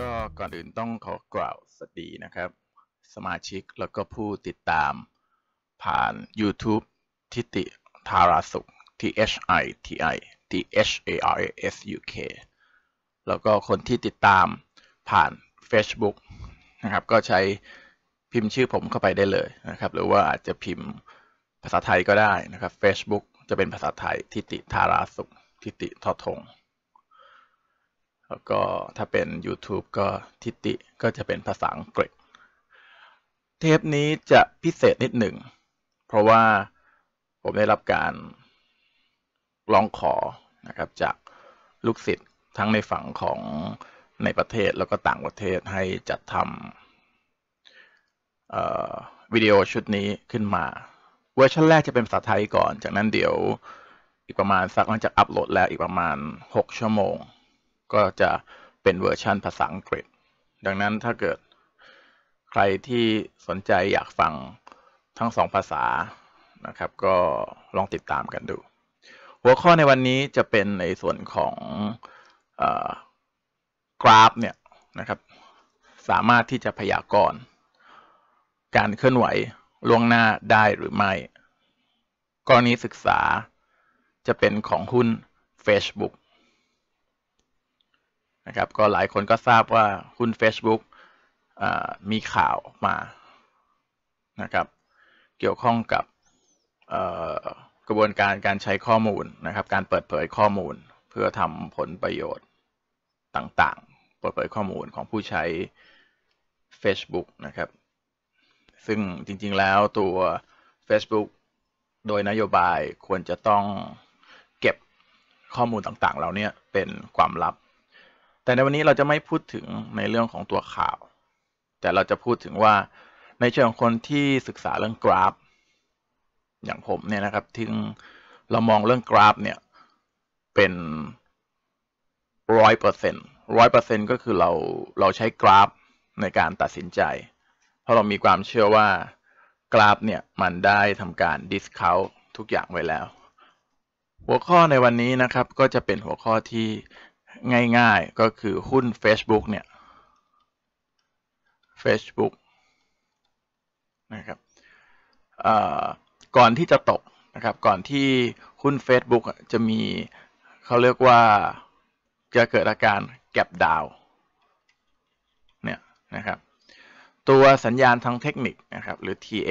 ก็ก่อนอื่นต้องขอกล่าวสวัสดีนะครับ สมาชิกแล้วก็ผู้ติดตามผ่าน YouTube ทิติทาราสุข T H I T I T H A R A S U K แล้วก็คนที่ติดตามผ่าน Facebook นะครับก็ใช้พิมพ์ชื่อผมเข้าไปได้เลยนะครับหรือว่าอาจจะพิมพ์ภาษาไทยก็ได้นะครับ Facebook จะเป็นภาษาไทยทิติทาราสุขทิติทอทงแล้วก็ถ้าเป็น YouTube ก็ทิติก็จะเป็นภาษาอังกฤษ เทปนี้จะพิเศษนิดหนึ่งเพราะว่าผมได้รับการร้องขอนะครับจากลูกศิษย์ทั้งในฝั่งของในประเทศแล้วก็ต่างประเทศให้จัดทำวิดีโอชุดนี้ขึ้นมา เวอร์ชันแรกจะเป็นภาษาไทยก่อน จากนั้นเดี๋ยวอีกประมาณสักหลังจากอัปโหลดแล้วอีกประมาณ 6 ชั่วโมงก็จะเป็นเวอร์ชันภาษาอังกฤษ ดังนั้นถ้าเกิดใครที่สนใจอยากฟังทั้งสองภาษานะครับ ก็ลองติดตามกันดู หัวข้อในวันนี้จะเป็นในส่วนของกราฟเนี่ยนะครับ สามารถที่จะพยากรณ์การเคลื่อนไหวล่วงหน้าได้หรือไม่ กรณีศึกษาจะเป็นของหุ้น Facebook นะครับก็หลายคนก็ทราบว่าหุ้น Facebook มีข่าวมานะครับเกี่ยวข้องกับกระบวนการการใช้ข้อมูลนะครับการเปิดเผยข้อมูลเพื่อทำผลประโยชน์ต่างๆ เปิดเผยข้อมูลของผู้ใช้ Facebook นะครับ ซึ่งจริงๆแล้วตัว Facebook โดยนโยบายควรจะต้องเก็บข้อมูลต่างๆเราเนี่ยเป็นความลับแต่ในวันนี้เราจะไม่พูดถึงในเรื่องของตัวข่าว แต่เราจะพูดถึงว่าในเชิงคนที่ศึกษาเรื่องกราฟ อย่างผมเนี่ยนะครับทึ่เรามองเรื่องกราฟเนี่ยเป็นร้อยเปอร์เซ็นต์ร้อยเปอร์เซ็นต์ก็คือเราเราใช้กราฟในการตัดสินใจ เพราะเรามีความเชื่อว่ากราฟเนี่ยมันได้ทำการดิสคาวทุกอย่างไว้แล้ว หัวข้อในวันนี้นะครับ ก็จะเป็นหัวข้อที่ง่ายๆ ก็คือหุ้น Facebook เนี่ย Facebook นะครับก่อนที่จะตกนะครับ ก่อนที่หุ้น Facebook จะมีเขาเรียกว่า จะเกิดอาการแก็บดาว เนี่ยนะครับ ตัวสัญญาณทางเทคนิคนะครับ หรือ TA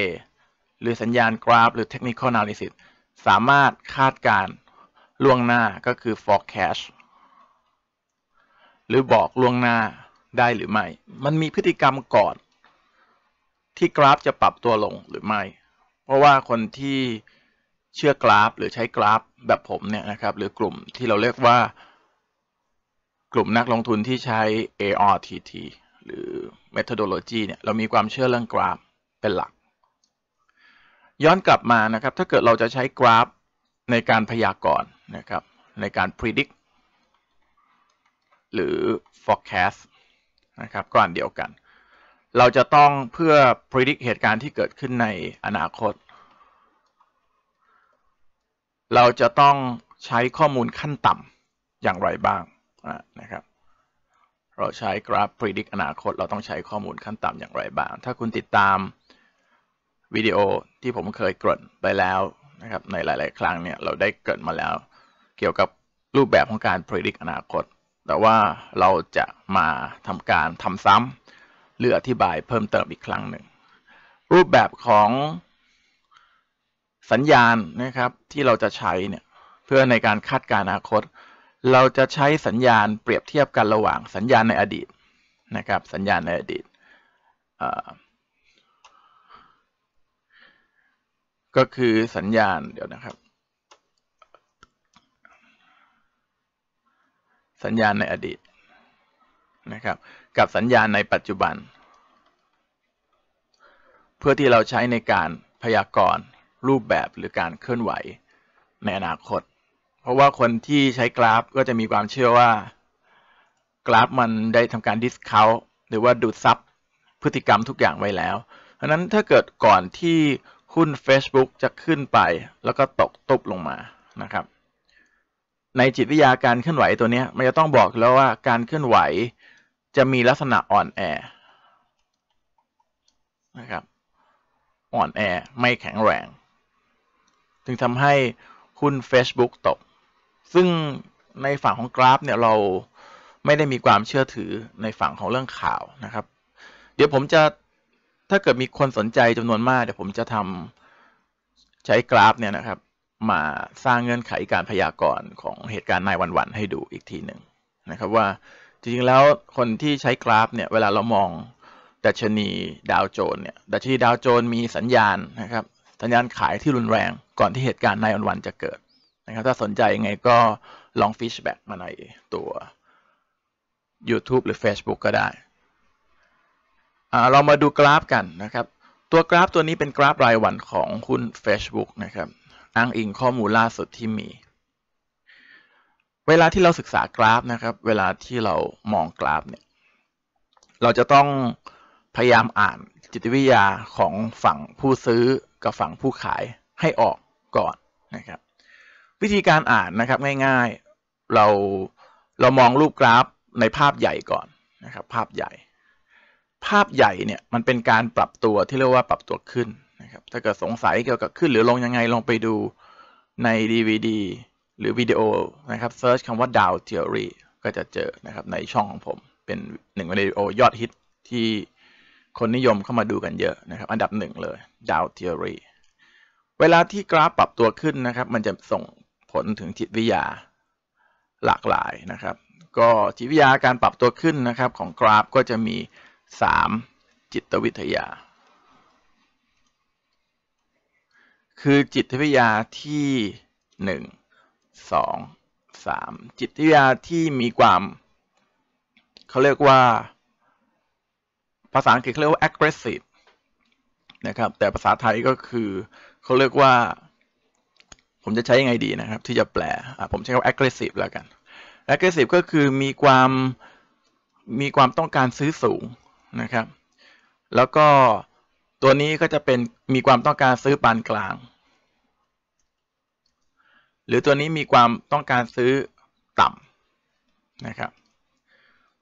หรือสัญญาณกราฟหรือ Technical Analysis สามารถคาดการล่วงหน้าก็คือ forecast หรือบอกล่วงหน้าได้หรือไม่ มันมีพฤติกรรมก่อน ที่กราฟจะปรับตัวลงหรือไม่ เพราะว่าคนที่เชื่อกราฟ หรือใช้กราฟแบบผมเนี่ยนะครับหรือกลุ่มที่เราเรียกว่า กลุ่มนักลงทุนที่ใช้ ARTT หรือ methodology เนี่ยเรามีความเชื่อเรื่องกราฟเป็นหลัก ย้อนกลับมานะครับถ้าเกิดเราจะใช้กราฟในการพยากรณ์นะครับในการ predict หรือ forecast นะครับก็อันเดียวกัน เราจะต้องเพื่อ predict เหตุการณ์ที่เกิดขึ้นในอนาคต เราจะต้องใช้ข้อมูลขั้นต่ำอย่างไรบ้างนะครับ เราใช้กราฟ predict อนาคต เราต้องใช้ข้อมูลขั้นต่ำอย่างไรบ้าง ถ้าคุณติดตาม วิดีโอที่ผมเคยเกริ่นไปแล้วนะครับ ในหลาย ๆ ครั้งเนี่ย เราได้เกิดมาแล้วเกี่ยวกับรูปแบบของการ predict อนาคตแต่ว่าเราจะมาทำการทำซ้ำหรืออธิบายเพิ่มเติมอีกครั้งหนึ่ง รูปแบบของสัญญาณนะครับที่เราจะใช้เนี่ยเพื่อในการคาดการณ์อนาคต เราจะใช้สัญญาณเปรียบเทียบกันระหว่างสัญญาณในอดีตนะครับ สัญญาณในอดีตก็คือสัญญาณเดี๋ยวนะครับสัญญาณในอดีตนะครับ กับสัญญาณในปัจจุบัน เพื่อที่เราใช้ในการพยากรณ์รูปแบบหรือการเคลื่อนไหวในอนาคต เพราะว่าคนที่ใช้กราฟก็จะมีความเชื่อว่ากราฟมันได้ทำการดิสคาวหรือว่าดูดซับพฤติกรรมทุกอย่างไว้แล้ว เพราะนั้นถ้าเกิดก่อนที่หุ้น Facebook จะขึ้นไปแล้วก็ตกตุบลงมานะครับในจิตวิทยาการเคลื่อนไหวตัวนี้มันจะต้องบอกแล้วว่าการเคลื่อนไหวจะมีลักษณะอ่อนแอนะครับอ่อน แอไม่แข็งแรง ถึงทำให้หุ้น Facebook ตก ซึ่งในฝั่งของกราฟเนี่ย เราไม่ได้มีความเชื่อถือในฝั่งของเรื่องข่าวนะครับ เดี๋ยวผมจะถ้าเกิดมีคนสนใจจำนวนมากเดี๋ยวผมจะทำใช้กราฟเนี่ยนะครับมาสร้างเงื่อนไขการพยากรณ์ของเหตุการณ์นายวันๆให้ดูอีกทีหนึ่งนะครับว่าจริงๆแล้วคนที่ใช้กราฟเนี่ยเวลาเรามองดัชนีดาวโจนเนี่ยดัชนี ดาวโจน มีสัญญาณนะครับ สัญญาณขายที่รุนแรงก่อนที่เหตุการณ์นายวันนจะเกิดนะครับถ้าสนใจยังไงก็ลองฟิชแบ็กมาในตัว YouTube หรือ Facebook ก็ได้ เรามาดูกราฟกันนะครับ ตัวกราฟตัวนี้เป็นกราฟรายวันของคุณ Facebook นะครับอ้างอิงข้อมูลล่าสุดที่มี เวลาที่เราศึกษากราฟนะครับ เวลาที่เรามองกราฟเนี่ย เราจะต้องพยายามอ่านจิตวิทยาของฝั่งผู้ซื้อกับฝั่งผู้ขายให้ออกก่อนนะครับ วิธีการอ่านนะครับง่ายๆ เราเรามองรูปกราฟในภาพใหญ่ก่อนนะครับ ภาพใหญ่ ภาพใหญ่เนี่ยมันเป็นการปรับตัวที่เรียกว่าปรับตัวขึ้นะครับถ้าเกิดสงสัยเกี่ยวกับขึ้นหรือลงยังไงลองไปดูใน DVD หรือวิดีโอนะครับเซิร์ชคำว่า Dow Theory ก็จะเจอนะครับในช่องของผม เป็นหนึ่งวิดีโอยอดฮิตที่คนนิยมเข้ามาดูกันเยอะนะครับ อันดับหนึ่งเลย Dow Theory เวลาที่กราฟปรับตัวขึ้นนะครับ มันจะส่งผลถึงจิตวิทยาหลากหลายนะครับ ก็จิตวิทยาการปรับตัวขึ้นนะครับ ของกราฟก็จะมี 3 จิตวิทยาคือจิตวิทยาที่หนึ่งสองสามจิตวิทยาที่มีความ เขาเรียกว่า ภาษาอังกฤษเขาเรียกว่า aggressive นะครับแต่ภาษาไทยก็คือเขาเรียกว่า ผมจะใช้ยังไงดีนะครับที่จะแปลผมใช้คำว่า aggressive แล้วกัน aggressive ก็คือมีความมีความต้องการซื้อสูงนะครับ แล้วก็ตัวนี้ก็จะเป็น มีความต้องการซื้อปานกลาง หรือตัวนี้มีความต้องการซื้อต่ำนะครับ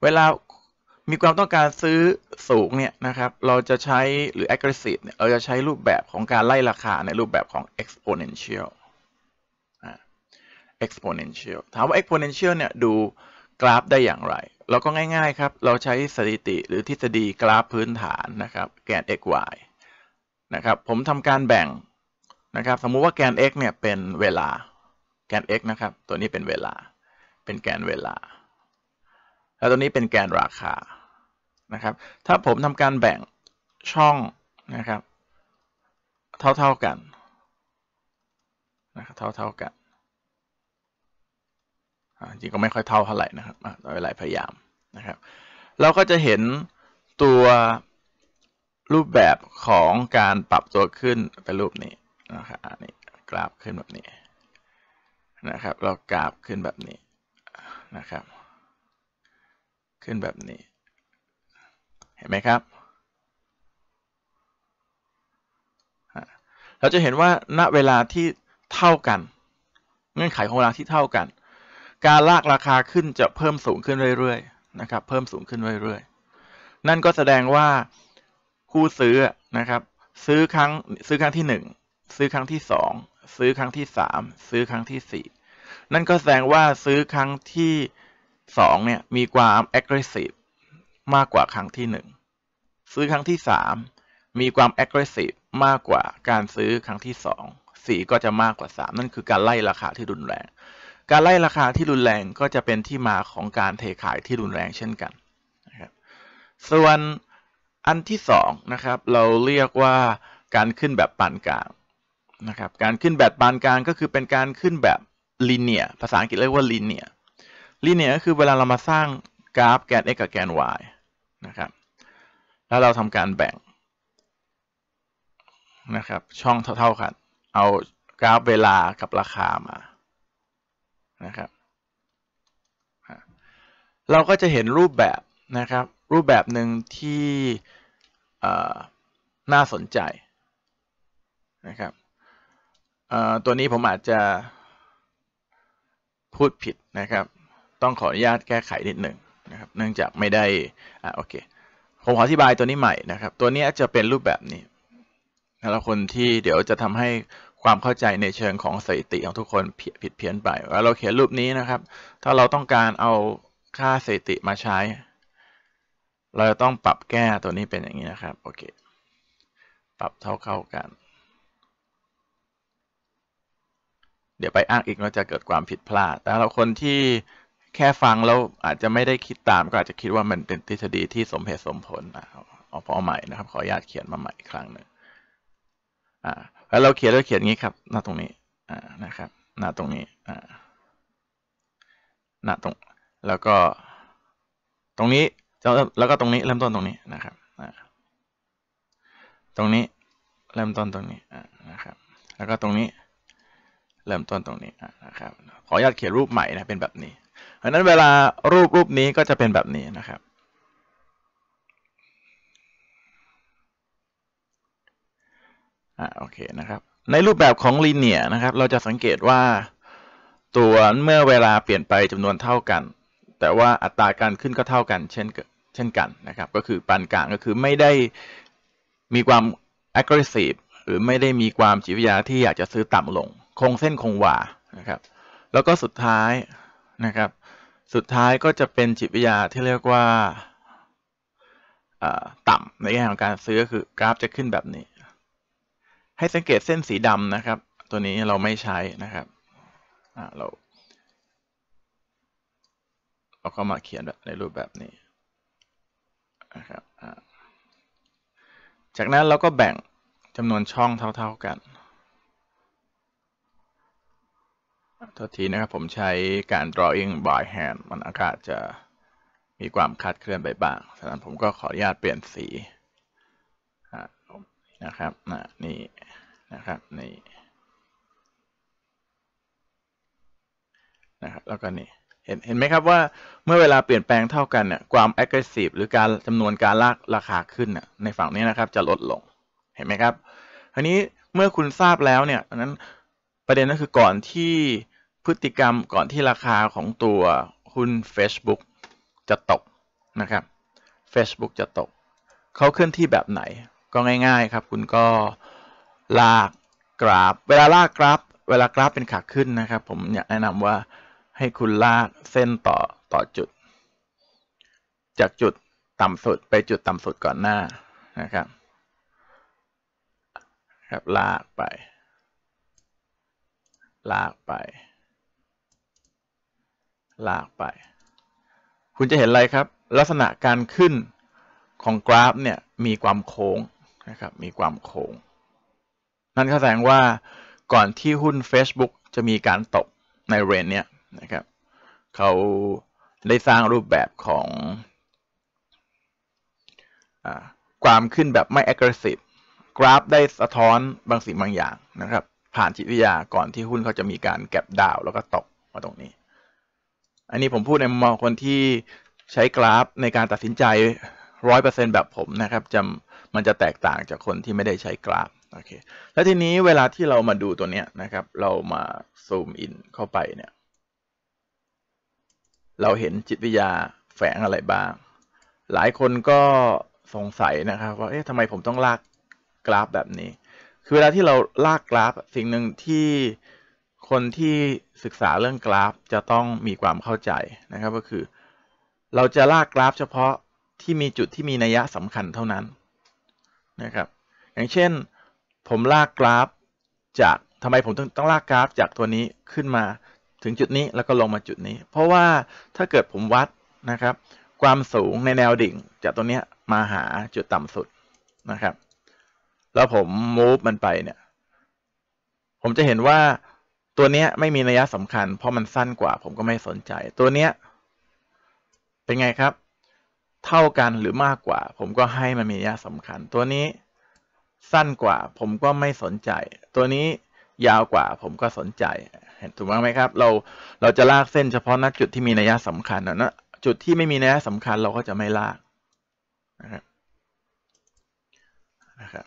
เวลามีความต้องการซื้อสูงเนี่ยนะครับเราจะใช้หรือ aggressive เนี่ยเราจะใช้รูปแบบของการไล่ราคาในรูปแบบของ exponential exponential ถามว่า exponential เนี่ยดูกราฟได้อย่างไรเราก็ง่ายๆครับ เราใช้สถิติหรือทฤษฎีกราฟพื้นฐานนะครับแกน x y นะครับ ผมทำการแบ่งนะครับ สมมุติว่าแกน x เนี่ยเป็นเวลา แกน x นะครับ ตัวนี้เป็นเวลา เป็นแกนเวลา แล้วตัวนี้เป็นแกนราคา นะครับ ถ้าผมทำการแบ่งช่องนะครับเท่าๆกันนะครับเท่าๆกัน จริงก็ไม่ค่อยเท่าเท่าไหร่นะครับไม่เปหลายพยายามนะครับเราก็จะเห็นตัวรูปแบบของการปรับตัวขึ้นเป็นรูปนี้นะครับอันนี้กราฟขึ้นแบบนี้นะครับ เรากราฟขึ้นแบบนี้นะครับ ขึ้นแบบนี้ เห็นไหมครับ เราจะเห็นว่าณเวลาที่เท่ากันเงื่อนไขของเวลาที่เท่ากัน การลากราคาขึ้นจะเพิ่มสูงขึ้นเรื่อยๆ นะครับ เพิ่มสูงขึ้นเรื่อยๆ นั่นก็แสดงว่าคู่ซื้อนะครับซื้อ ครั้งซื้อครั้งที่ 1 ซื้อครั้งที่2ซื้อครั้งที่3ซื้อครั้งที่ 4 นั่นก็แสดงว่าซื้อครั้งที่2เนี่ย มีความ aggressive มากกว่าครั้งที่ 1 ซื้อครั้งที่3มีความ aggressive มากกว่าการซื้อครั้งที่2 4ก็จะมากกว่า 3 นั่นคือการไล่ราคาที่รุนแรง การไล่ราคาที่รุนแรงก็จะเป็นที่มาของการเทขายที่รุนแรงเช่นกันนะครับส่วนอันที่2นะครับ เราเรียกว่าการขึ้นแบบปานกลางนะครับ การขึ้นแบบปานกลางก็คือเป็นการขึ้นแบบลิเนียภาษาอังกฤษเรียกว่าลิเนียลิเนียก็คือเวลาเรามาสร้างกราฟ แกน x กับแกน y นะครับแล้วเราทำการแบ่งนะครับ ช่องเท่าๆกันเอากราฟเวลากับราคามานะครับเราก็จะเห็นรูปแบบนะครับรูปแบบหนึ่งที่น่าสนใจนะครับ ตัวนี้ผมอาจจะพูดผิดนะครับ ต้องขออนุญาตแก้ไขนิดหนึ่งนะครับ เนื่องจากไม่ได้อ่ะโอเคผมขออธิบายตัวนี้ใหม่นะครับ ตัวนี้จะเป็นรูปแบบนี้แล้วคนที่เดี๋ยวจะทำให้ความเข้าใจในเชิงของสถิติของทุกคนผิดเพี้ยนไปว่าเราเขียนรูปนี้นะครับ ถ้าเราต้องการเอาค่าสถิติมาใช้เราจะต้องปรับแก้ตัวนี้เป็นอย่างนี้นะครับ โอเคปรับเท่าเข้ากัน เดี๋ยวไปอ้างอีกเราจะเกิดความผิดพลาด แต่เราคนที่แค่ฟังแล้วอาจจะไม่ได้คิดตามก็อาจจะคิดว่ามันเป็นทฤษฎีที่สมเหตุสมผลนะครับเอาพอใหม่นะครับ ขออนุญาตเขียนมาใหม่อีกครั้งหนึ่งอ่าแล้วเราเขียนเราเขียนงี้ครับ หน้าตรงนี้อ่านะครับหน้าตรงนี้อ่าหน้าตรง แล้วก็ ตรงนี้แล้วก็ตรงนี้เริ่มต้นตรงนี้นะครับตรงนี้เริ่มต้นตรงนี้นะครับแล้วก็ตรงนี้เริ่มต้นตรงนี้นะครับขออนุญาตเขียนรูปใหม่นะเป็นแบบนี้ เพราะนั้นเวลารูปรูปนี้ก็จะเป็นแบบนี้นะครับอ่าโอเคนะครับในรูปแบบของลีเนียนะครับ เราจะสังเกตว่าตัวเมื่อเวลาเปลี่ยนไปจำนวนเท่ากัน แต่ว่าอัตราการขึ้นก็เท่ากันเช่นเช่นกันนะครับก็คือปานกลางก็คือไม่ได้มีความ aggressive หรือไม่ได้มีความจิตวิทยาที่อยากจะซื้อต่ำลง คงเส้นคงวา นะครับ แล้วก็สุดท้ายนะครับ สุดท้ายก็จะเป็นจิตวิทยาที่เรียกว่าต่ำในแง่ของการซื้อคือกราฟจะขึ้นแบบนี้ ให้สังเกตเส้นสีดำนะครับ ตัวนี้เราไม่ใช้นะครับเราเราก็มาเขียนในรูปแบบนี้นะครับจากนั้นเราก็แบ่งจำนวนช่องเท่า ๆกันทัทีนะครับผมใช้การ drawing by hand มันอากาศจะมีความคาดเคลื่อนไปบ้าง ฉะนั้นผมก็ขออนุญาตเปลี่ยนสีนะครับนี่นะครับ นี่นะครับแล้วก็นี่เห็นเห็นไหมครับว่าเมื่อเวลาเปลี่ยนแปลงเท่ากันเนี่ยความ aggressive หรือการจำนวนการลากราคาขึ้นน่ในฝั่งนี้นะครับจะลดลงเห็นไหมครับทีนี้เมื่อคุณทราบแล้วเนี่ยนั้นประเด็นก็คือก่อนที่พฤติกรรมก่อนที่ราคาของตัวคุณ Facebook จะตกนะครับ Facebook จะตกเขาเคลื่อนที่แบบไหนก็ง่ายๆครับคุณก็ลากกราฟเวลาลากกราฟเวลากราฟเป็นขาขึ้นนะครับผมอยากแนะนำว่าให้คุณลากเส้นต่อต่อจุดจากจุดต่ำสุดไปจุดต่ำสุดก่อนหน้านะครับครับลากไป ลากไป ลากไป คุณจะเห็นอะไรครับ ลักษณะการขึ้นของกราฟเนี่ยมีความโค้งนะครับมีความโค้งนั่นแสดงว่าก่อนที่หุ้น Facebook จะมีการตกในเรนเนี่ยนะครับ เขาได้สร้างรูปแบบของอความขึ้นแบบไม่ aggressive กราฟได้สะท้อนบางสิ่งบางอย่างนะครับ ผ่านจิตวิทยาก่อนที่หุ้นเขาจะมีการแก็บดาวแล้วก็ตกมาตรงนี้ อันนี้ผมพูดในมุมมองคนที่ใช้กราฟในการตัดสินใจร้อยเปอร์เซ็นแบบผมนะครับจะมันจะแตกต่างจากคนที่ไม่ได้ใช้กราฟ โอเค แล้วทีนี้เวลาที่เรามาดูตัวเนี้ยนะครับ เรามาซูมอินเข้าไปเนี่ยเราเห็นจิตวิทยาแฝงอะไรบ้าง หลายคนก็สงสัยนะครับว่า เอ๊ะทำไมผมต้องลากกราฟแบบนี้ คือเวลาที่เราลากกราฟสิ่งหนึ่งที่คนที่ศึกษาเรื่องกราฟ จะต้องมีความเข้าใจนะครับ ก็คือ เราจะลากกราฟเฉพาะที่มีจุดที่มีนัยสำคัญเท่านั้นนะครับ อย่างเช่น ผมลากกราฟจากทำไมผมต้องต้องลากกราฟจากตัวนี้ขึ้นมาถึงจุดนี้แล้วก็ลงมาจุดนี้ เพราะว่าถ้าเกิดผมวัดนะครับ ความสูงในแนวดิ่ง จากตรงนี้มาหาจุดต่ำสุดนะครับ แล้วผมมูฟมันไปเนี่ยผมจะเห็นว่าตัวนี้ไม่มีนัยสำคัญเพราะมันสั้นกว่าผมก็ไม่สนใจตัวนี้เป็นไงครับ เท่ากันหรือมากกว่า ผมก็ให้มันมีนัยสำคัญตัวนี้สั้นกว่า ผมก็ไม่สนใจ ตัวนี้ยาวกว่าผมก็สนใจถูกไหมครับ เราเราจะลากเส้นเฉพาะณจุดที่มีนัยสำคัญนะจุดที่ไม่มีนัยสำคัญเราก็จะไม่ลากนะครับนะครับ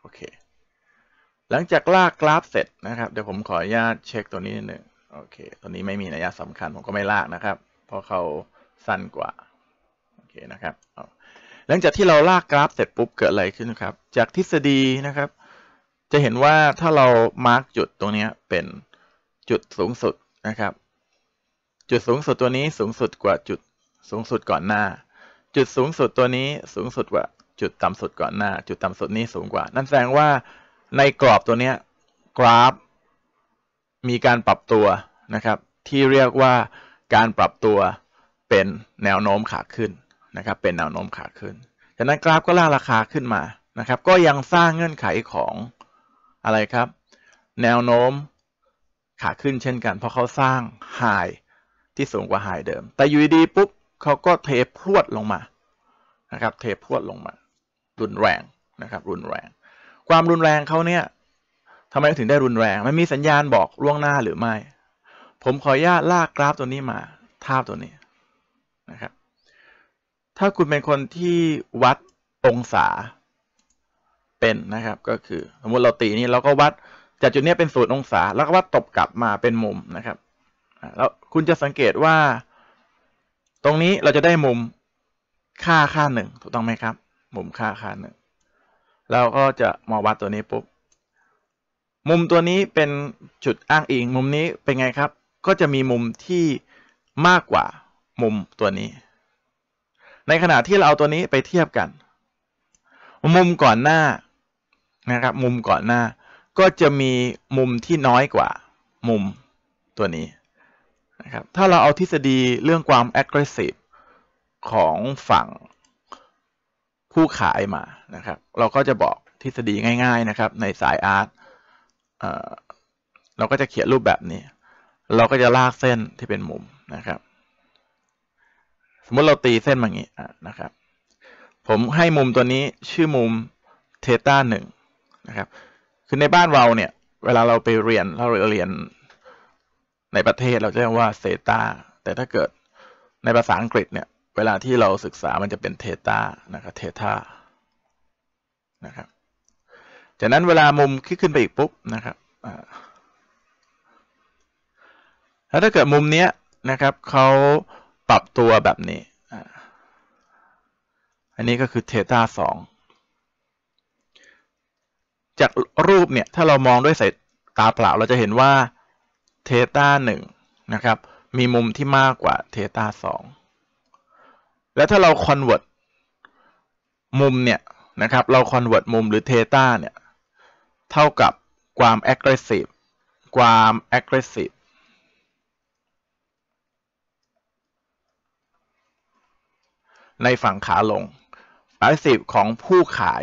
โอเคหลังจากลากกราฟเสร็จนะครับ เดี๋ยวผมขออนุญาตเช็คตัวนี้นิดหนึ่งโอเคตัวนี้ไม่มีนัยสำคัญผมก็ไม่ลากนะครับ เพราะเขาสั้นกว่าโอเคนะครับหลังจากที่เราลากกราฟเสร็จปุ๊บเกิดอะไรขึ้นครับ จากทฤษฎีนะครับจะเห็นว่าถ้าเรามาร์กจุดตรงนี้เป็นจุดสูงสุดนะครับ จุดสูงสุดตัวนี้สูงสุดกว่า จุดสูงสุดก่อนหน้า จุดสูงสุดตัวนี้สูงสุดกว่า จุดต่ำสุดก่อนหน้า จุดต่ำสุดนี้สูงกว่า นั่นแสดงว่าในกรอบตัวนี้กราฟ มีการปรับตัวนะครับ ที่เรียกว่าการปรับตัวเป็นแนวโน้มขาขึ้นนะครับเป็นแนวโน้มขาขึ้นจากนั้นกราฟก็ล่าราคาขึ้นมานะครับ ก็ยังสร้างเงื่อนไขของอะไรครับ แนวโน้มขาขึ้นเช่นกัน เพราะเขาสร้างไฮที่สูงกว่าไฮเดิม แต่อยู่ดีปุ๊บ เขาก็เทพรวดลงมานะครับ เทพรวดลงมารุนแรงนะครับ รุนแรง ความรุนแรงเขาเนี่ยทำไมถึงได้รุนแรง มันมีสัญญาณบอกล่วงหน้าหรือไม่ ผมขออนุญาตลากกราฟตัวนี้มาทาบตัวนี้นะครับ ถ้าคุณเป็นคนที่วัดองศาเป็นนะครับ ก็คือสมมติ เราตีนี่เราก็วัดจากจุดนี้เป็นศูนย์องศา แล้วก็วัด ตบกลับมาเป็นมุมนะครับแล้วคุณจะสังเกตว่า ตรงนี้เราจะได้มุมค่าค่าหนึ่งถูกต้องไหมครับ มุมค่าค่าหนึ่งเราก็จะมาวัดตัวนี้ปุ๊บมุมตัวนี้เป็นจุดอ้างอิง มุมนี้เป็นไงครับ ก็จะมีมุมที่มากกว่า มุมตัวนี้ ในขณะที่เราเอาตัวนี้ไปเทียบกัน มุมก่อนหน้านะครับมุมก่อนหน้าก็จะมีมุมที่น้อยกว่ามุมตัวนี้นะครับถ้าเราเอาทฤษฎีเรื่องความ aggressive ของฝั่ง ผู้ขายมานะครับเราก็จะบอกทฤษฎีง่ายๆนะครับในสายอาร์ตเราก็จะเขียนรูปแบบนี้ เราก็จะลากเส้นที่เป็นมุมนะครับ สมมติเราตีเส้นแบบนี้นะครับผมให้มุมตัวนี้ชื่อมุมเทต้าหนึ่งนะครับ คือในบ้านเราเนี่ย เวลาเราไปเรียน เราเรียนในประเทศเราจะเรียกว่าเซตาแต่ถ้าเกิดในภาษาอังกฤษเนี่ย เวลาที่เราศึกษามันจะเป็นเทตานะครับเทตานะครับจากนั้นเวลามุมขึ้นไปอีกปุ๊บนะครับ แล้วถ้าเกิดมุมเนี้ยนะครับ เขาปรับตัวแบบนี้ อันนี้ก็คือเทตาสองจากรูปเนี่ยถ้าเรามองด้วยสายตาเปล่าเราจะเห็นว่าเทต้าหนึ่งนะครับมีมุมที่มากกว่าเทต้าสองและถ้าเราคอนเวิร์ตมุมเนี่ย นะครับเราคอนเวิร์ตมุมหรือเทต้าเนี่ย เท่ากับความแอคทีฟ s i ความแอคทีฟ s i ในฝั่งขาลงแอคทีฟของผู้ขาย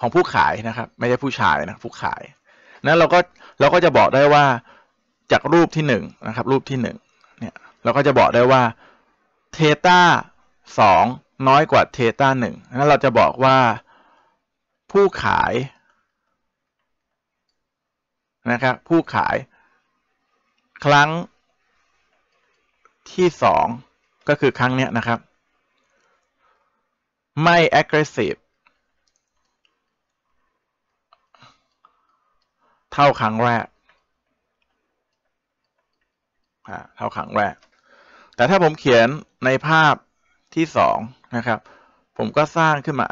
ของผู้ขายนะครับไม่ใช่ผู้ชายนะผู้ขายนั้นเราก็เราก็จะบอกได้ว่าจากรูปที่หนึ่งนะครับรูปที่หนึ่งเนี่ยเราก็จะบอกได้ว่าเทต้าสองน้อยกว่าเทต้าหนึั้นเราจะบอกว่าผู้ขายนะครับผู้ขายครั้ง ที่สองก็คือครั้งเนี้ยนะครับไม่ aggressive เข้าครั้งแรกเข้าครั้งแรก แต่ถ้าผมเขียนในภาพที่สองนะครับ ผมก็สร้างขึ้นมา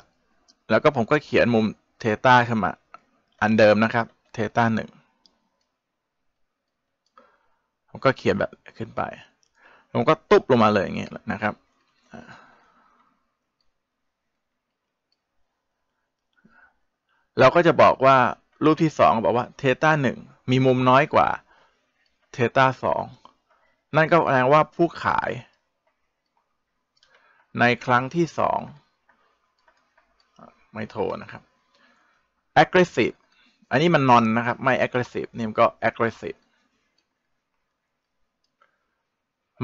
แล้วก็ผมก็เขียนมุมเทต้าขึ้นมาอันเดิมนะครับ เทต้าหนึ่งผมก็เขียนแบบขึ้นไป ผมก็ตุ๊บลงมาเลยอย่างเงี้ยนะครับ เราก็จะบอกว่ารูปที่สองบอกว่าเทต้าหนึ่งมีมุมน้อยกว่าเทต้าสองนั่นก็แปลว่าผู้ขายในครั้งที่สองไม่โทนะครับ aggressive อันนี้มันนอนนะครับ ไม่ aggressive นี่มันก็ aggressive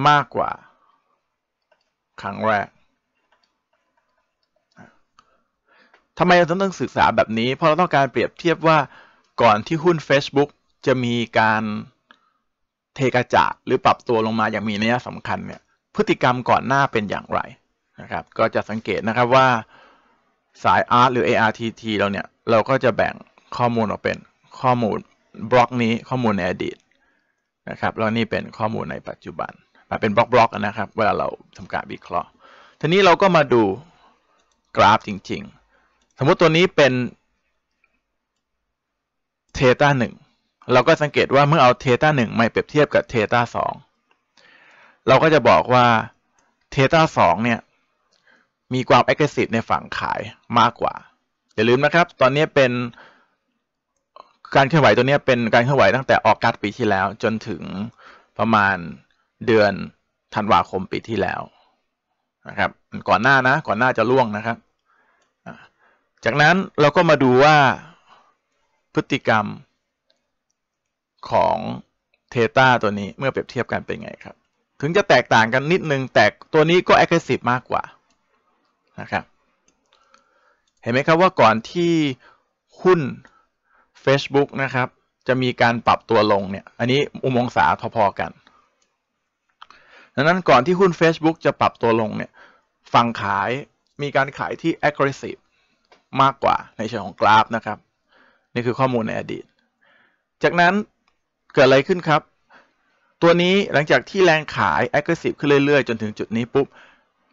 มากกว่า ครั้งแรกทำไมเราต้องศึกษาแบบนี้ เพราะเราต้องการเปรียบเทียบว่าก่อนที่หุ้น Facebook จะมีการเทกระจาดหรือปรับตัวลงมาอย่างมีนัยสำคัญเนี่ย พฤติกรรมก่อนหน้าเป็นอย่างไรนะครับ ก็จะสังเกตนะครับว่าสาย r หรือ ARTT เราเนี่ยเราก็จะแบ่งข้อมูลออกเป็นข้อมูลบล็อกนี้ข้อมูลในอดีตนะครับแล้วนี่เป็นข้อมูลในปัจจุบันมาเป็นบล็อกๆกนะครับเวลาเราทำการวิเคราะห์ทีนี้เราก็มาดูกราฟจริง ๆมมติตัวนี้เป็นเทต้าหนึ่งเราก็สังเกตว่าเมื่อเอาเทต้าหนึ่งมาเปรียบเทียบกับเทต้าสองเราก็จะบอกว่าเทต้าสองเนี่ย มีความแอคทีฟในฝั่งขายมากกว่า อย่าลืมนะครับตอนนี้เป็นการเคลื่อนไหวตัวนี้เป็นการเคลื่อนไหวตั้งแต่ออกัสปีที่แล้ว จนถึงประมาณเดือนธันวาคมปีที่แล้วนะครับ ก่อนหน้านะ ก่อนหน้าจะล่วงนะครับจากนั้นเราก็มาดูว่าพฤติกรรมของเทต้าตัวนี้เมื่อเปรียบเทียบกันเป็นไงครับ ถึงจะแตกต่างกันนิดนึงแต่ตัวนี้ก็ aggressive มากกว่านะครับ เห็นไหมครับว่าก่อนที่หุ้น Facebook นะครับ จะมีการปรับตัวลงเนี่ย อันนี้อุโมงศาพอๆ กัน ดังนั้นก่อนที่หุ้น Facebook จะปรับตัวลงเนี่ย ฝั่งขายมีการขายที่ aggressive มากกว่าในเชิงของกราฟนะครับ นี่คือข้อมูลในอดีต จากนั้นเกิดอะไรขึ้นครับ ตัวนี้หลังจากที่แรงขาย aggressive ขึ้นเรื่อยๆ จนถึงจุดนี้ปุ๊บ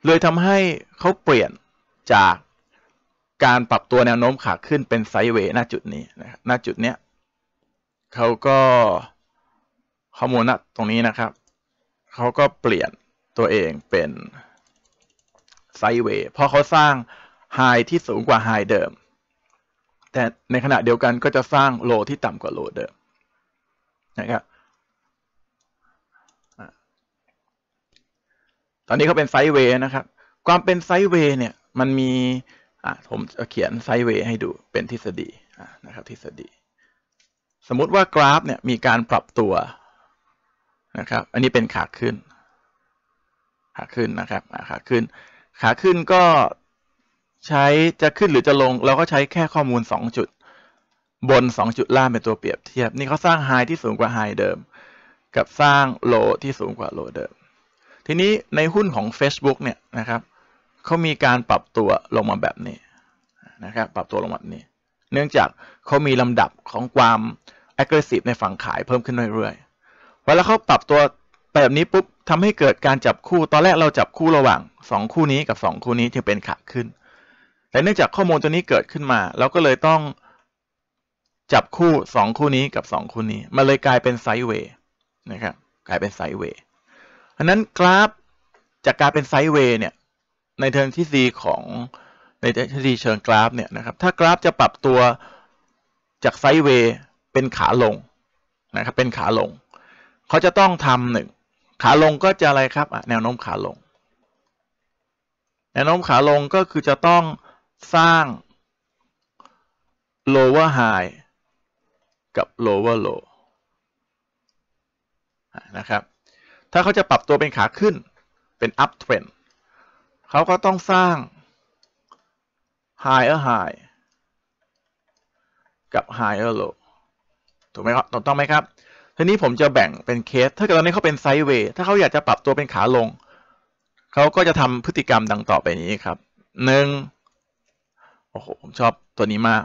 เลยทำให้เขาเปลี่ยนจากการปรับตัวแนวโน้มขาขึ้นเป็นไซด์เวย์ณจุดนี้นะณจุดเนี้ยเขาก็ข้อมูลณตรงนี้นะครับเขาก็เปลี่ยนตัวเองเป็นไซด์เวย์เพราะเขาสร้างไฮที่สูงกว่าไฮเดิม แต่ในขณะเดียวกันก็จะสร้างโลที่ต่ำกว่าโลเดิม นะครับตอนนี้เขาเป็นไซด์เวย์นะครับ ความเป็นไซด์เวย์เนี่ยมันมี ผมจะเขียนไซด์เวย์ให้ดูเป็นทฤษฎีนะครับ ทฤษฎี สมมติว่ากราฟเนี่ยมีการปรับตัว นะครับ อันนี้เป็นขาขึ้น ขาขึ้นนะครับขาขึ้น ขาขึ้นก็ใช้จะขึ้นหรือจะลงเราก็ใช้แค่ข้อมูล 2 จุด บน 2 จุดล่างเป็นตัวเปรียบเทียบนี่เขาสร้างไฮที่สูงกว่าไฮเดิม กับสร้างโลที่สูงกว่าโลเดิม ทีนี้ในหุ้นของ Facebook เนี่ยนะครับเขามีการปรับตัวลงมาแบบนี้นะครับปรับตัวลงมาแบบนี้ เนื่องจากเขามีลำดับของความ aggressive ในฝั่งขายเพิ่มขึ้นเรื่อยๆ เวลาเขาปรับตัวแบบนี้ปุ๊บทำให้เกิดการจับคู่ตอนแรกเราจับคู่ระหว่าง 2 คู่นี้กับ 2 คู่นี้จึงเป็นขาขึ้นแต่เนื่องจากข้อมูลตัวนี้เกิดขึ้นมา เราก็เลยต้อง จับคู่ 2 คู่นี้กับ 2 คู่นี้ มันเลยกลายเป็นไซด์เวย์นะครับกลายเป็นไซด์เวย์อันนั้นกราฟจากการเป็นไซด์เวย์เนี่ย ในเทิมที่4ของในทฤษฎีเชิงกราฟ เนี่ยนะครับถ้ากราฟจะปรับตัวจากไซด์เวย์เป็นขาลงนะครับ เป็นขาลง เขาจะต้องทำหนึ่งขาลงก็จะอะไรครับแนวโน้มขาลง แนวโน้มขาลงก็คือจะต้องสร้าง lower high กับ lower low นะครับ ถ้าเขาจะปรับตัวเป็นขาขึ้น เป็น up trend เขาก็ต้องสร้าง higher high กับ higher low ถูกไหมครับ ถูกต้องไหมครับ ทีนี้ผมจะแบ่งเป็นเคส ถ้าเกิดตอนนี้เขาเป็น sideways ถ้าเขาอยากจะปรับตัวเป็นขาลง เขาก็จะทำพฤติกรรมดังต่อไปนี้ครับ หนึ่งอ้โหผมชอบตัวนี้มาก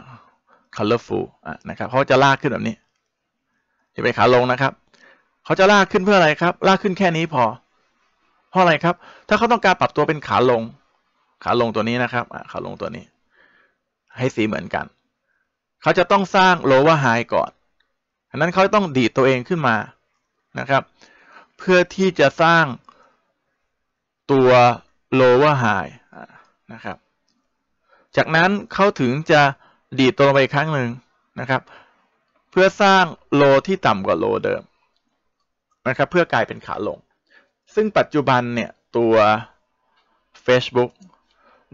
colorful อ่ะนะครับเขาจะลากขึ้นแบบนี้ จะไปขาลงนะครับ เขาจะลากขึ้นเพื่ออะไรครับ ลากขึ้นแค่นี้พอ เพราะอะไรครับ ถ้าเขาต้องการปรับตัวเป็นขาลง ขาลงตัวนี้นะครับขาลงตัวนี้ ให้สีเหมือนกัน เขาจะต้องสร้าง lower high ก่อน อันนั้นเขาต้องดีดตัวเองขึ้นมานะครับ เพื่อที่จะสร้างตัว lower high นะครับจากนั้นเขาถึงจะดีดตัวไปครั้งหนึ่งนะครับเพื่อสร้างโลที่ต่ำกว่าโลเดิมนะครับเพื่อกลายเป็นขาลง ซึ่งปัจจุบันเนี่ย ตัว Facebook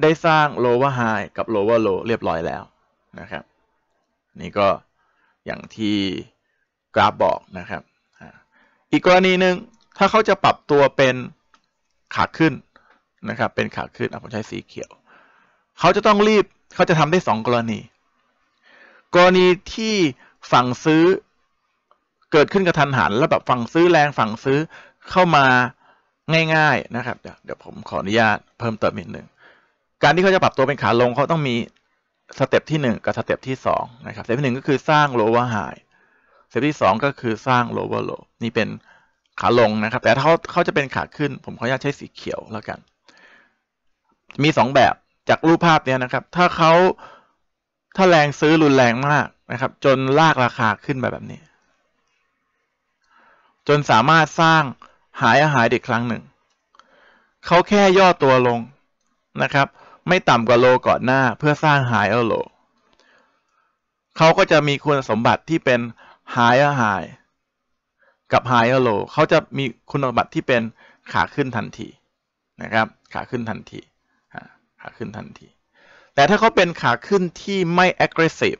ได้สร้าง lower high กับ lower low เรียบร้อยแล้วนะครับนี่ก็อย่างที่กราฟบอกนะครับอีกกรณีหนึ่งถ้าเขาจะปรับตัวเป็นขาขึ้นนะครับเป็นขาขึ้นผมใช้สีเขียวเขาจะต้องรีบ เขาจะทำได้สองกรณี กรณีที่ฝั่งซื้อเกิดขึ้นกระทันหันแล้วแบบฝั่งซื้อแรงฝั่งซื้อเข้ามาง่ายๆนะครับ เดี๋ยวผมขออนุญาตเพิ่มเติมอีกหนึ่ง การที่เขาจะปรับตัวเป็นขาลงเขาต้องมีสเต็ปที่1กับสเต็ปที่2นะครับสเต็ปที่งก็คือสร้าง lower high สเต็ปที่2ก็คือสร้าง lower low นี่เป็นขาลงนะครับ แต่ถ้าเขาจะเป็นขาขึ้น ผมขออนุญาตใช้สีเขียวแล้วกัน มี2แบบจากรูปภาพเนี้ยนะครับ ถ้าเขาถ้าแรงซื้อรุนแรงมากนะครับ จนลากราคาขึ้นไปแบบนี้ จนสามารถสร้างหายอาหายเด็กครั้งหนึ่ง เขาแค่ย่อตัวลงนะครับ ไม่ต่ำกว่าโลก่อนหน้า เพื่อสร้างหายเอาโลเขาก็จะมีคุณสมบัติที่เป็นหายอาหายกับไฮเออร์โลเขาจะมีคุณสมบัติที่เป็นขาขึ้นทันทีนะครับขาขึ้นทันทีขาขึ้นทันทีแต่ถ้าเขาเป็นขาขึ้นที่ไม่ aggressive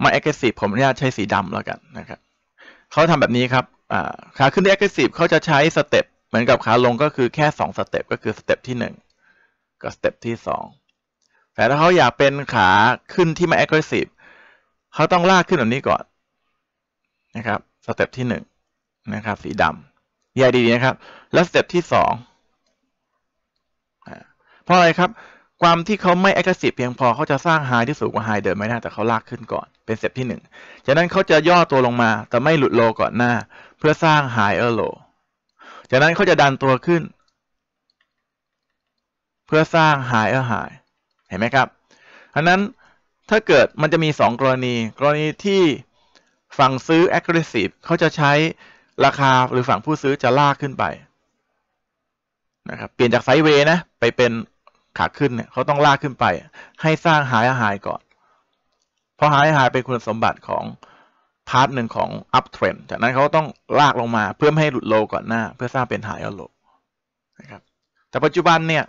ไม่ aggressive ผมอนุญาตใช้สีดำแล้วกันนะครับ เขาทำแบบนี้ครับขาขึ้นที่ aggressive เขาจะใช้สเต็ป เหมือนกับขาลงก็คือแค่2สเต็ปก็คือสเต็ปที่ 1 กับสเต็ปที่2แต่ถ้าเขาอยากเป็นขาขึ้นที่ไม่ aggressive เขาต้องลากขึ้นแบบนี้ก่อนนะครับ สเต็ปที่1นะครับ สีดำแยกดี ๆ นะครับ แล้วสเต็ปที่ 2เพราะอะไรครับ ความที่เขาไม่แอคทีฟเพียงพอเขาจะสร้างไฮที่สูงกว่าไฮเดิมไม่ได้แต่เขาลากขึ้นก่อนเป็นเซตที่1จากนั้นเขาจะย่อตัวลงมาแต่ไม่หลุดโลก่อนหน้า เพื่อสร้างไฮเออร์โลจากนั้นเขาจะดันตัวขึ้น เพื่อสร้างไฮเออร์ไฮเห็นไหมครับอันนั้นถ้าเกิดมันจะมี 2 กรณี กรณีที่ฝั่งซื้อ aggressive เขาจะใช้ราคาหรือฝั่งผู้ซื้อจะลากขึ้นไปนะครับเปลี่ยนจากไซด์เวย์นะไปเป็นขาขึ้นเนี่ยเขาต้องลากขึ้นไปให้สร้างหายหายก่อน เพราะหายหายเป็นคุณสมบัติของพาร์ทหนึ่งของพเทรนด์จากนั้นเขาต้องลากลงมาเพื่อไม่ให้หลุดโลก่อนหน้า เพื่อสร้างเป็นหายโลนะครับแต่ปัจจุบันเนี่ย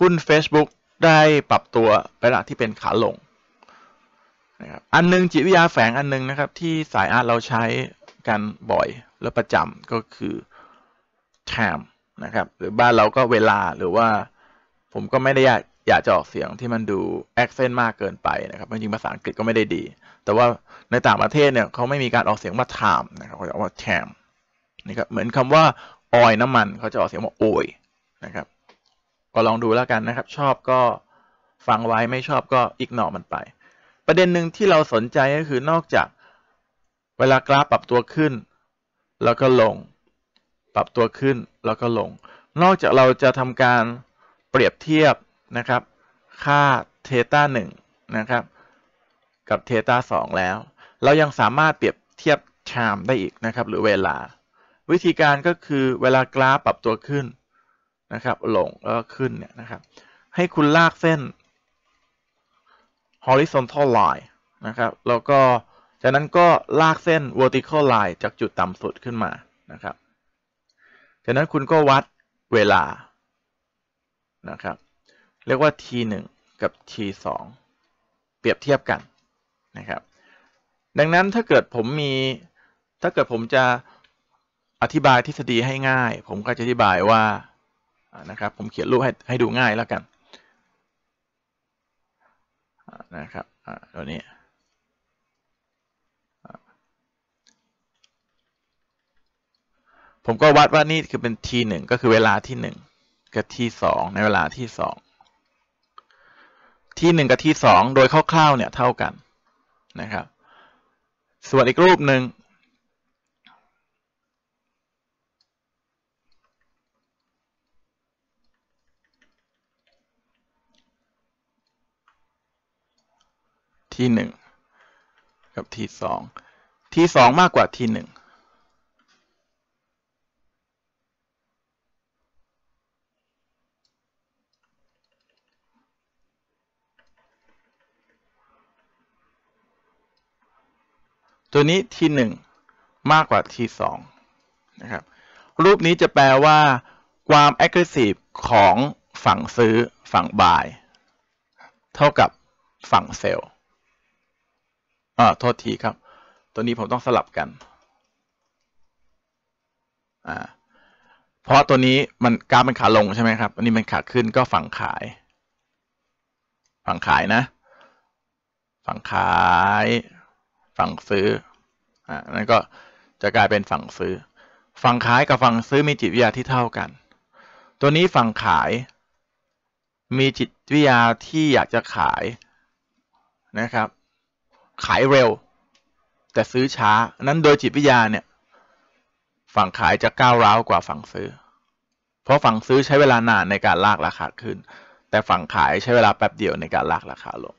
หุ้น Facebook ได้ปรับตัว ไปละที่เป็นขาลงนะครับอันนึงจิตวิทยาแฝงอันนึงนะครับ ที่สายอาร์ตเราใช้กันบ่อยและประจำก็คือ time นะครับ หรือบ้านเราก็เวลาหรือว่าผมก็ไม่ได้อยากอยากจะออกเสียงที่มันดูแอคเซนต์มากเกินไปนะครับจริงภาษาอังกฤษก็ไม่ได้ดี แต่ว่าในต่างประเทศเนี่ยเขาไม่มีการออกเสียงว่า time นะครับเขาจะออกว่าแ i m นนะครับเหมือนคำว่าออยน้ำมัน เขาจะออกเสียงว่าโอยนะครับ ก็ลองดูแล้วกันนะครับ ชอบก็ฟังไว้ไม่ชอบก็อิกนอมันไป ประเด็นหนึ่งที่เราสนใจก็คือนอกจากเวลากราฟปรับตัวขึ้น แล้วก็ลง ปรับตัวขึ้นแล้วก็ลง นอกจากเราจะทำการเปรียบเทียบนะครับค่าเทต้า1นะครับกับเทต้า2แล้ว เรายังสามารถเปรียบเทียบชามได้อีกนะครับ หรือเวลา วิธีการก็คือเวลากราฟปรับตัวขึ้นนะครับลงแล้วขึ้นเนี่ยนะครับ ให้คุณลากเส้น horizontal line นะครับแล้วก็จากนั้นก็ลากเส้น vertical line จากจุดต่ำสุดขึ้นมานะครับจากนั้นคุณก็วัดเวลานะครับ เรียกว่า t1 กับ t2 เปรียบเทียบกันนะครับดังนั้นถ้าเกิดผมมี ถ้าเกิดผมจะอธิบายทฤษฎีให้ง่าย ผมก็จะอธิบายว่านะครับผมเขียนรูปให้ให้ดูง่ายแล้วกันนะครับตัวนี้ ผมก็วัดว่านี่คือเป็น t 1ก็คือเวลาที่กับที่สองในเวลาที่สองที่หนึ่งกับที่สองโดยคร่าวๆเนี่ยเท่ากันนะครับส่วนอีกรูปหนึ่งที่หนึ่งกับที่สองที่สองมากกว่าที่หนึ่งตัวนี้ t 1มากกว่า t 2นะครับ รูปนี้จะแปลว่าความ aggressive ของฝั่งซื้อ ฝั่ง buy เท่ากับฝั่งเซล l อ่าโทษทีครับ ตัวนี้ผมต้องสลับกันอ่าเพราะตัวนี้มันการมันขาลงใช่ไหมครับอันนี้มันขาขึ้นก็ฝั่งขาย ฝั่งขายนะ ฝั่งขาย ฝั่งซื้ออ่านั่นก็จะกลายเป็นฝั่งซื้อ ฝั่งขายกับฝั่งซื้อมีจิตวิทยาที่เท่ากัน ตัวนี้ฝั่งขาย มีจิตวิทยาที่อยากจะขายนะครับ ขายเร็ว แต่ซื้อช้า นั้นโดยจิตวิทยาเนี่ย ฝั่งขายจะก้าวร้าวกว่าฝั่งซื้อ เพราะฝั่งซื้อใช้เวลานานในการลากราคาขึ้น แต่ฝั่งขายใช้เวลาแป๊บเดียวในการลากราคาลง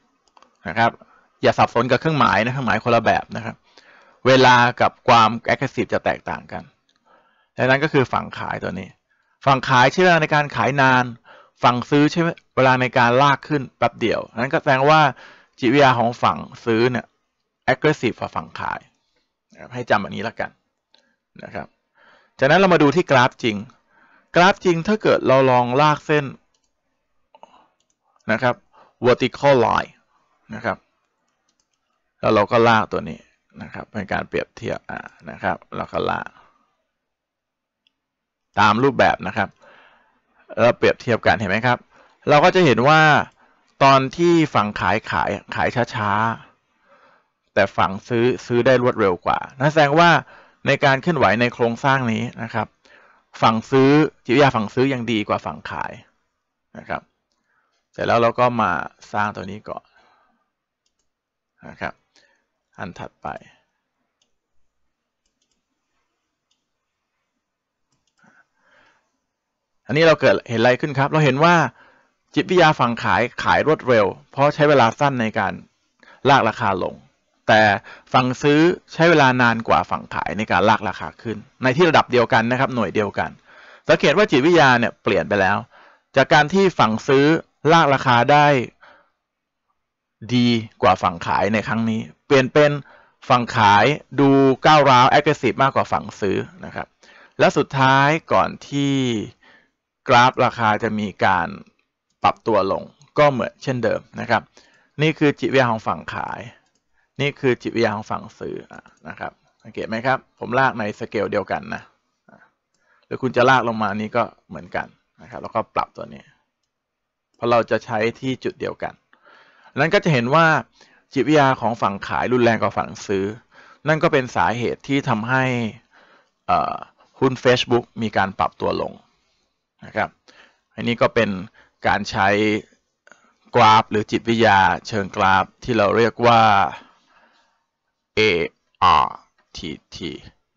นะครับ อย่าสับสนกับเครื่องหมายนะเครื่องหมายคนละแบบนะครับเวลากับความแอคทีฟจะแตกต่างกันดังนั้นก็คือฝั่งขายตัวนี้ ฝั่งขายใช้เวลาในการขายนาน ฝั่งซื้อใช้เวลาในการลากขึ้น แป๊บเดียว นั้นก็แสดงว่าจิตวิทยาของฝั่งซื้อเนี่ยแอคทีฟกว่าฝั่งขาย ให้จำแบบนี้ละกันนะครับ จากนั้นเรามาดูที่กราฟจริง กราฟจริงถ้าเกิดเราลองลากเส้นนะครับ vertical line นะครับ แล้วเราก็ลากตัวนี้นะครับเป็นการเปรียบเทียบอ่านะครับลราก็ละตามรูปแบบนะครับเราเปรียบเทียบกันเห็นไหมครับ เราก็จะเห็นว่าตอนที่ฝั่งขายขายขายช้าๆแต่ฝั่งซื้อซื้อได้รวดเร็วกว่า นั่นแสดงว่าในการเคลื่อนไหวในโครงสร้างนี้นะครับ ฝั่งซื้อจิตวิทยาฝั่งซื้อยังดีกว่าฝั่งขายนะครับ เสร็จแล้วเราก็มาสร้างตัวนี้ก่อนนะครับอันถัดไป อันนี้เราเกิดเห็นอะไรขึ้นครับ เราเห็นว่าจิตวิทยาฝั่งขายขายรวดเร็วเพราะใช้เวลาสั้นในการลากราคาลง แต่ฝั่งซื้อใช้เวลานานกว่าฝั่งขายในการลากราคาขึ้น ในที่ระดับเดียวกันนะครับ หน่วยเดียวกัน สังเกตว่าจิตวิทยาเนี่ยเปลี่ยนไปแล้ว จากการที่ฝั่งซื้อลากราคาได้ดีกว่าฝั่งขายในครั้งนี้เปลี่ยนเป็นฝั่งขายดูก้าวร้าว aggressive มากกว่าฝั่งซื้อนะครับ และสุดท้ายก่อนที่กราฟราคาจะมีการปรับตัวลงก็เหมือนเช่นเดิมนะครับ นี่คือจิตวิทยาของฝั่งขาย นี่คือจิตวิทยาของฝั่งซื้อนะครับสังเกตไหมครับ ผมลากในสเกลเดียวกันนะหรือคุณจะลากลงมานี้ก็เหมือนกันนะครับแล้วก็ปรับตัวนี้ เพราะเราจะใช้ที่จุดเดียวกันนั้นก็จะเห็นว่าจิตวิทยาของฝั่งขายรุนแรงกว่าฝั่งซื้อ นั่นก็เป็นสาเหตุที่ทำให้หุ้น Facebook มีการปรับตัวลงนะครับ อันนี้ก็เป็นการใช้กราฟหรือจิตวิทยาเชิงกราฟที่เราเรียกว่า ARTT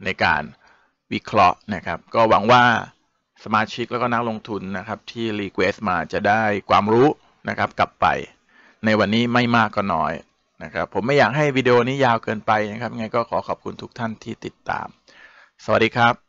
ในการวิเคราะห์นะครับ ก็หวังว่าสมาชิกแล้วก็นักลงทุนนะครับ ที่รีเควสมาจะได้ความรู้นะครับกลับไปในวันนี้ไม่มากก็น้อยนะครับผมไม่อยากให้วิดีโอนี้ยาวเกินไปนะครับไงก็ขอขอบคุณทุกท่านที่ติดตาม สวัสดีครับ